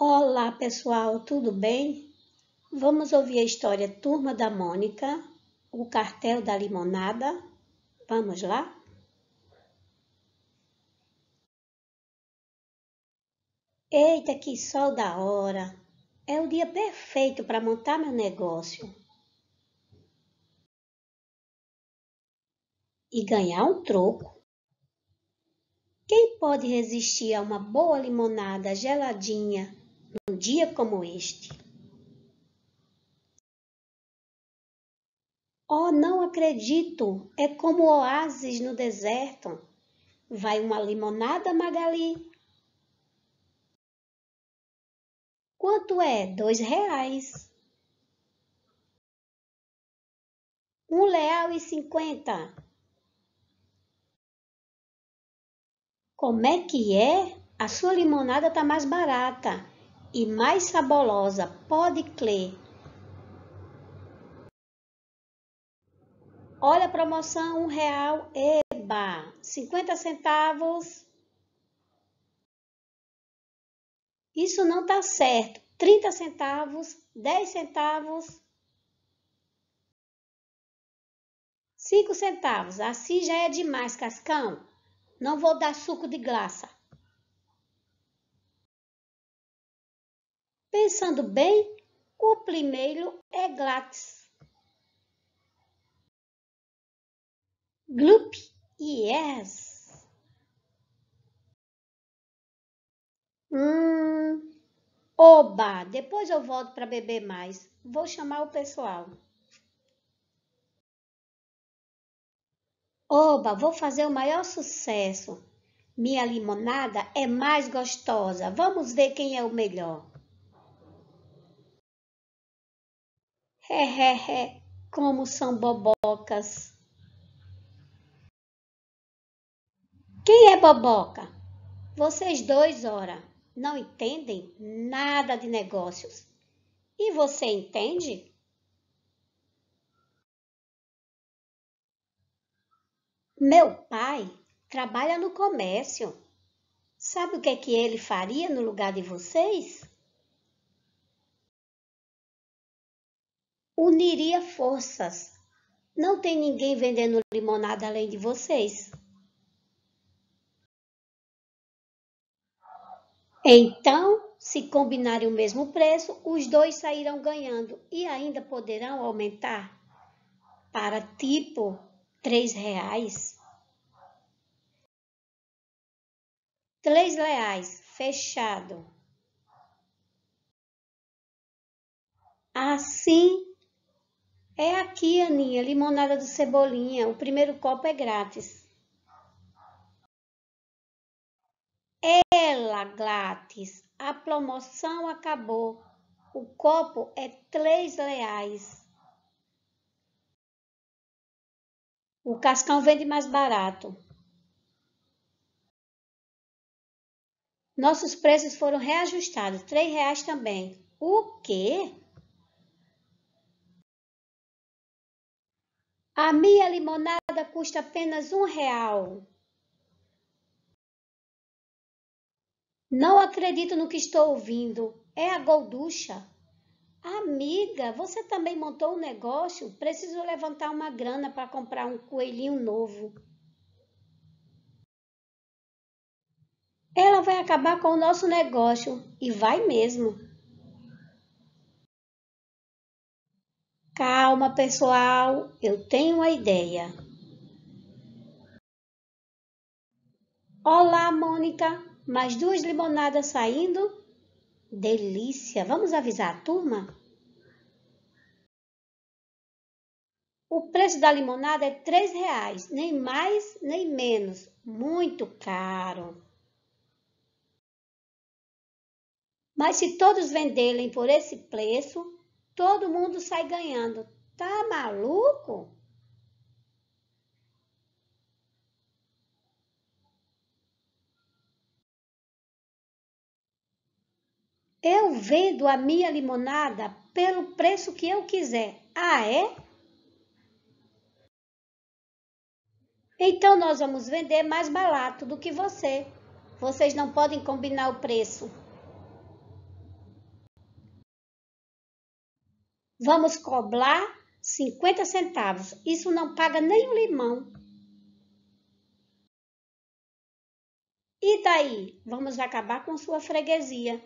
Olá pessoal, tudo bem? Vamos ouvir a história Turma da Mônica, o cartel da limonada? Vamos lá? Eita, que sol da hora! É o dia perfeito para montar meu negócio. E ganhar um troco. Quem pode resistir a uma boa limonada geladinha dia como este. Oh, não acredito! É como oásis no deserto. Vai uma limonada, Magali? Quanto é? Dois reais. Um leal e cinquenta. Como é que é? A sua limonada tá mais barata e mais saborosa pode crer. Olha a promoção, um real, eba, 50 centavos. Isso não tá certo. 30 centavos, 10 centavos, 5 centavos. Assim já é demais, Cascão. Não vou dar suco de graça. Pensando bem, o primeiro é grátis. Gloop e yes. Hum, oba, depois eu volto para beber mais. Vou chamar o pessoal. Oba, vou fazer o maior sucesso. Minha limonada é mais gostosa. Vamos ver quem é o melhor. Ré, ré, ré, como são bobocas. Quem é boboca? Vocês dois, ora, não entendem nada de negócios. E você entende? Meu pai trabalha no comércio. Sabe o que é que ele faria no lugar de vocês? uniria forças. Não tem ninguém vendendo limonada além de vocês. Então, se combinarem o mesmo preço, os dois sairão ganhando e ainda poderão aumentar para tipo três reais. Três reais, fechado. Assim é aqui, Aninha, limonada do Cebolinha. O primeiro copo é grátis. Ela, Glátis, a promoção acabou. O copo é três reais. O Cascão vende mais barato. Nossos preços foram reajustados, três reais também. O quê? A minha limonada custa apenas um real. Não acredito no que estou ouvindo. É a Golducha. Amiga, você também montou um negócio? Preciso levantar uma grana para comprar um coelhinho novo. Ela vai acabar com o nosso negócio e vai mesmo. Calma, pessoal, eu tenho a ideia. Olá, Mônica, mais duas limonadas saindo? Delícia! Vamos avisar a turma? O preço da limonada é três reais, nem mais nem menos, muito caro. Mas se todos venderem por esse preço, todo mundo sai ganhando. Tá maluco? Eu vendo a minha limonada pelo preço que eu quiser. Ah, é? Então nós vamos vender mais barato do que você. Vocês não podem combinar o preço. Vamos cobrar 50 centavos. Isso não paga nem o limão. E daí? Vamos acabar com sua freguesia.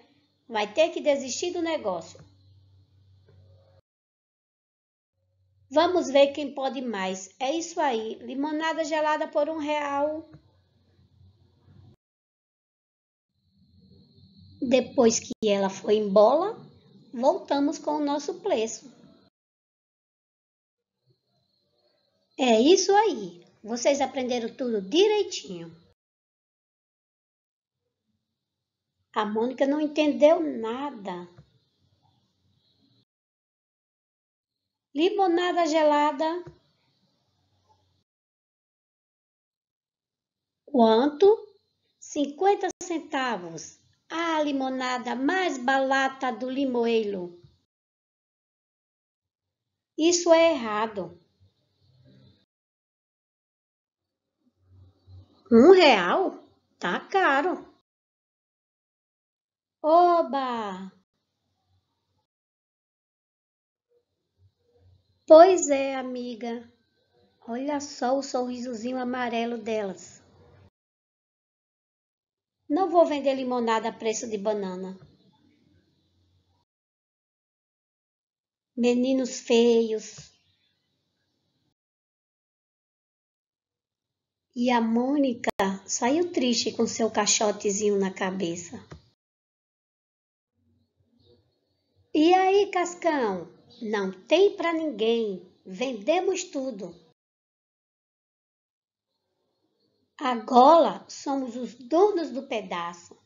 Vai ter que desistir do negócio. Vamos ver quem pode mais. É isso aí. Limonada gelada por um real. Depois que ela foi embora, voltamos com o nosso preço. É isso aí. Vocês aprenderam tudo direitinho. A Mônica não entendeu nada. Limonada gelada. Quanto? 50 centavos a limonada mais barata do limoeiro. Isso é errado. Um real? Tá caro. Oba! Pois é, amiga. Olha só o sorrisozinho amarelo delas. Não vou vender limonada a preço de banana. Meninos feios. E a Mônica saiu triste com seu caixotezinho na cabeça. E aí, Cascão? Não tem para ninguém. Vendemos tudo. Agora somos os donos do pedaço.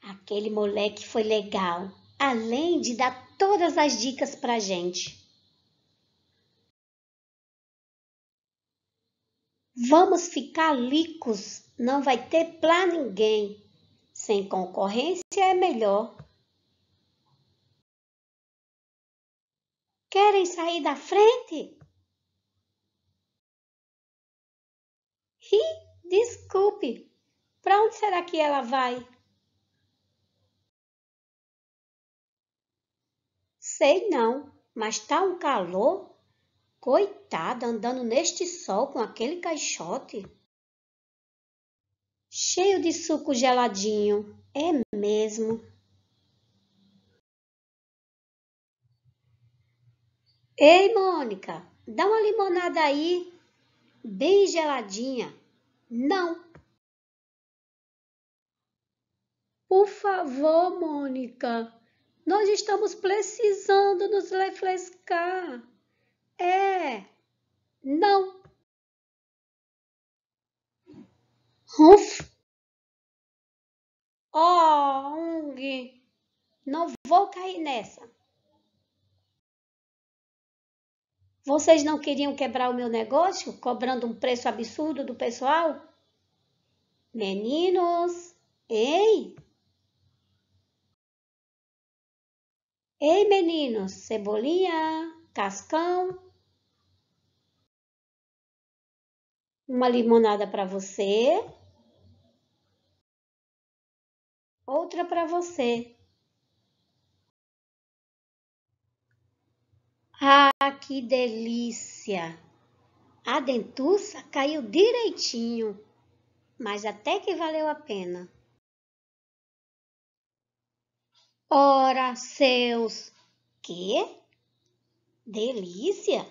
Aquele moleque foi legal, além de dar todas as dicas pra gente. Vamos ficar licos, não vai ter pra ninguém. Sem concorrência é melhor. Querem sair da frente? Hi! Desculpe, para onde será que ela vai? Sei não, mas tá um calor. Coitada, andando neste sol com aquele caixote. Cheio de suco geladinho, é mesmo. Ei, Mônica, dá uma limonada aí, bem geladinha. Não. Por favor, Mônica, nós estamos precisando nos refrescar. É. Não. Uf. Oh, Ung, não vou cair nessa. Vocês não queriam quebrar o meu negócio, cobrando um preço absurdo do pessoal? Meninos, ei! Ei, meninos, cebolinha, cascão. Uma limonada para você. Outra para você. Ah, que delícia! A dentuça caiu direitinho, mas até que valeu a pena. Ora, seus... Que? Delícia!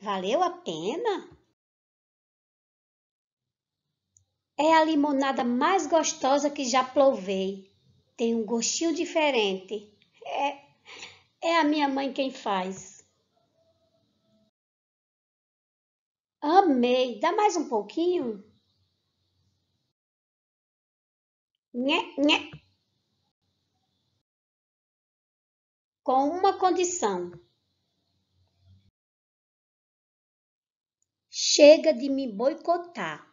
Valeu a pena? É a limonada mais gostosa que já provei. Tem um gostinho diferente. É, é a minha mãe quem faz. Amei. Dá mais um pouquinho? Nhé, nhé. Com uma condição. Chega de me boicotar.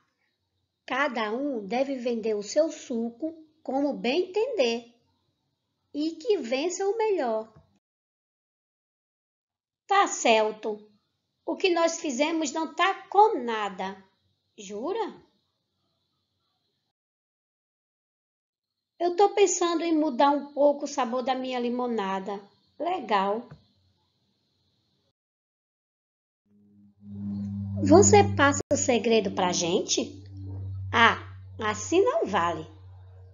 Cada um deve vender o seu suco como bem entender e que vença o melhor. Tá certo. O que nós fizemos não tá com nada. Jura? Eu tô pensando em mudar um pouco o sabor da minha limonada. Legal. Você passa o segredo pra gente? Ah, assim não vale.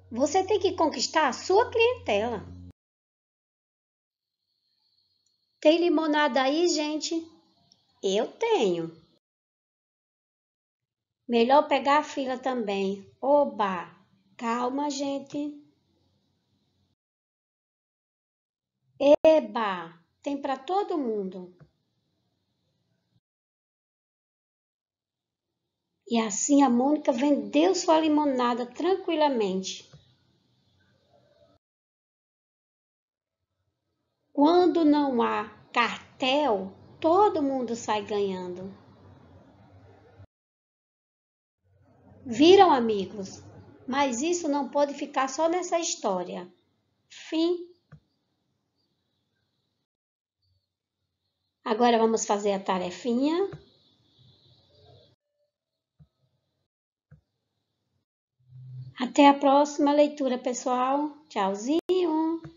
Você tem que conquistar a sua clientela. Tem limonada aí, gente? Eu tenho. Melhor pegar a fila também. Oba! Calma, gente. Eba! Tem para todo mundo. E assim a Mônica vendeu sua limonada tranquilamente. Quando não há cartel, todo mundo sai ganhando. Viram, amigos? Mas isso não pode ficar só nessa história. Fim. Agora vamos fazer a tarefinha. Até a próxima leitura, pessoal. Tchauzinho!